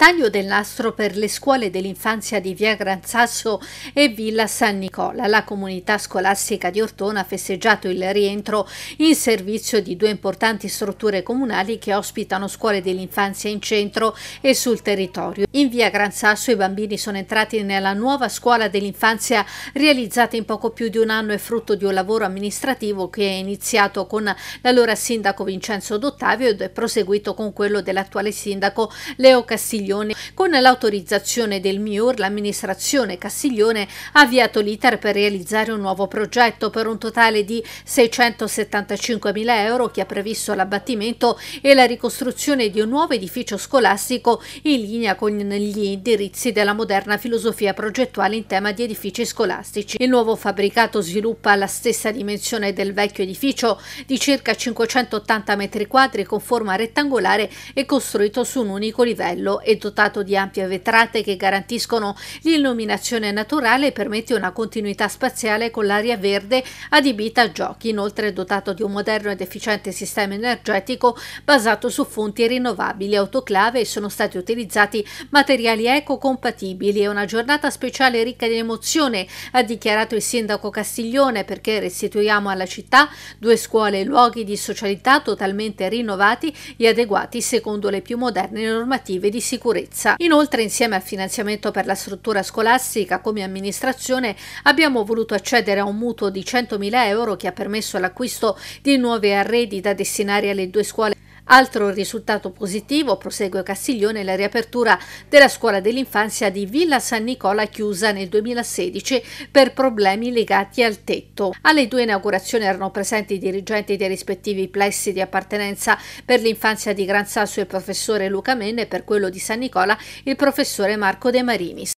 taglio del nastro per le scuole dell'infanzia di via Gran Sasso e villa San Nicola. La comunità scolastica di Ortona ha festeggiato il rientro in servizio di due importanti strutture comunali che ospitano scuole dell'infanzia in centro e sul territorio. In via Gran Sasso i bambini sono entrati nella nuova scuola dell'infanzia realizzata in poco più di un anno e frutto di un lavoro amministrativo che è iniziato con l'allora sindaco Vincenzo D'Ottavio ed è proseguito con quello dell'attuale sindaco Leo Castiglio Castiglione. Con l'autorizzazione del MIUR, l'amministrazione Castiglione ha avviato l'iter per realizzare un nuovo progetto per un totale di 675.000 euro che ha previsto l'abbattimento e la ricostruzione di un nuovo edificio scolastico in linea con gli indirizzi della moderna filosofia progettuale in tema di edifici scolastici. Il nuovo fabbricato sviluppa la stessa dimensione del vecchio edificio di circa 580 metri quadri con forma rettangolare e costruito su un unico livello ed dotato di ampie vetrate che garantiscono l'illuminazione naturale e permette una continuità spaziale con l'aria verde adibita a giochi, inoltre è dotato di un moderno ed efficiente sistema energetico basato su fonti rinnovabili, autoclave e sono stati utilizzati materiali ecocompatibili. È una giornata speciale ricca di emozione, ha dichiarato il sindaco Castiglione, perché restituiamo alla città due scuole e luoghi di socialità totalmente rinnovati e adeguati secondo le più moderne normative di sicurezza sicurezza. Inoltre, insieme al finanziamento per la struttura scolastica, come amministrazione abbiamo voluto accedere a un mutuo di 100.000 euro che ha permesso l'acquisto di nuovi arredi da destinare alle due scuole Altro risultato positivo, prosegue Castiglione, è la riapertura della scuola dell'infanzia di Villa San Nicola chiusa nel 2016 per problemi legati al tetto. Alle due inaugurazioni erano presenti i dirigenti dei rispettivi plessi di appartenenza per l'infanzia di Gran Sasso il professore Luca Menne e per quello di San Nicola il professore Marco De Marinis.